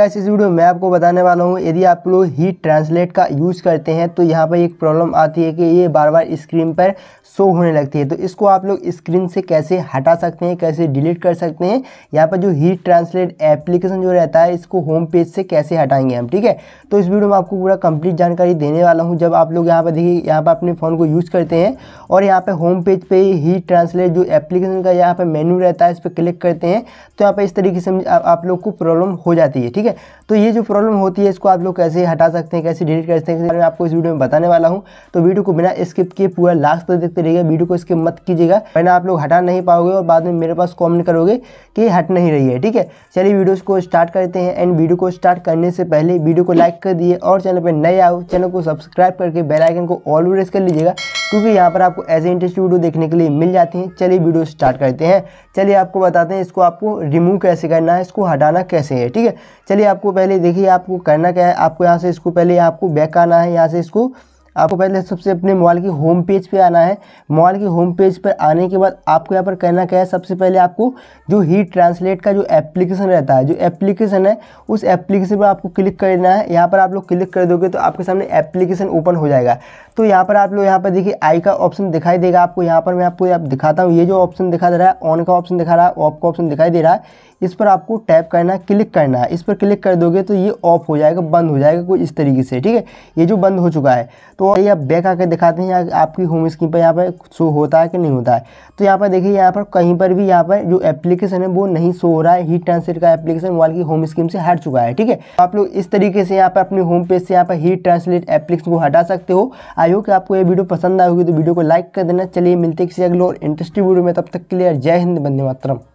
है इस वीडियो में मैं आपको बताने वाला हूँ यदि आप लोग ही ट्रांसलेट का यूज़ करते हैं तो यहाँ पर एक प्रॉब्लम आती है कि ये बार बार स्क्रीन पर शो होने लगती है तो इसको आप लोग स्क्रीन से कैसे हटा सकते हैं कैसे डिलीट कर सकते हैं यहाँ पर जो ही ट्रांसलेट एप्लीकेशन जो रहता है इसको होम पेज से कैसे हटाएंगे हम ठीक है तो इस वीडियो में आपको पूरा कंप्लीट जानकारी देने वाला हूँ जब आप लोग यहाँ पर देखिए यहाँ पर अपने फ़ोन को यूज़ करते हैं और यहाँ पर होम पेज पर ही ट्रांसलेट जो एप्लीकेशन का यहाँ पर मेन्यू रहता है इस पर क्लिक करते हैं तो यहाँ पर इस तरीके से आप लोग को प्रॉब्लम हो जाती है ठीक ठीक है तो ये जो प्रॉब्लम होती है इसको आप लोग कैसे हटा सकते हैं कैसे डिलीट कर सकते हैं मैं आपको इस वीडियो में बताने वाला हूँ तो वीडियो को बिना स्किप किए पूरा लास्ट तक देखते रहिएगा वीडियो को स्किप मत कीजिएगा वरना आप लोग हटा नहीं पाओगे और बाद में मेरे पास कॉमेंट करोगे कि हट नहीं रही है ठीक है चलिए वीडियो को स्टार्ट करते हैं एंड वीडियो को स्टार्ट करने से पहले वीडियो को लाइक कर दिए और चैनल पर नए आओ चैनल को सब्सक्राइब करके बेलाइकन को ऑल प्रेस कर लीजिएगा क्योंकि यहाँ पर आपको एज ए इंटरेस्ट वीडियो देखने के लिए मिल जाती हैं चलिए वीडियो स्टार्ट करते हैं चलिए आपको बताते हैं इसको आपको रिमूव कैसे करना है इसको हटाना कैसे है ठीक है चलिए आपको पहले देखिए आपको करना क्या है आपको यहाँ से इसको पहले आपको बैक आना है यहाँ से इसको आपको पहले सबसे अपने मोबाइल की होम पेज पे आना है मोबाइल की होम पेज पर आने के बाद आपको यहाँ पर कहना क्या है सबसे पहले आपको जो ही ट्रांसलेट का जो एप्लीकेशन रहता है जो एप्लीकेशन है उस एप्लीकेशन पर आपको क्लिक करना है यहाँ पर आप लोग क्लिक कर दोगे तो आपके सामने एप्लीकेशन ओपन हो जाएगा तो यहाँ पर आप लोग यहाँ पर देखिए आई का ऑप्शन दिखाई देगा आपको यहाँ पर मैं आपको आप दिखाता हूँ ये जो ऑप्शन दिखा दे रहा है ऑन का ऑप्शन दिखा रहा है ऑफ का ऑप्शन दिखाई दे रहा है इस पर आपको टैप करना है क्लिक करना है इस पर क्लिक कर दोगे तो ये ऑफ हो जाएगा बंद हो जाएगा कुछ इस तरीके से ठीक है ये जो बंद हो चुका है तो तो ये आप बैक आकर दिखाते हैं आपकी होम स्क्रीन पर यहाँ पर शो होता है कि नहीं होता है तो यहाँ पर देखिए यहाँ पर कहीं पर भी यहाँ पर जो एप्लीकेशन है वो नहीं शो हो रहा है हीट ट्रांसलेट का एप्लीकेशन मोबाइल की होम स्क्रीन से हट चुका है ठीक है तो आप लोग इस तरीके से यहाँ पर अपने होम पेज से यहाँ पर हीट ट्रांसलेट एप्लीकेशन को हटा सकते हो आई होप कि आपको ये वीडियो पसंद आएगी तो वीडियो को लाइक कर देना चलिए मिलते किसी अगले और इंटरेस्टिंग वीडियो में तब तक क्लियर जय हिंद बंदे मातरम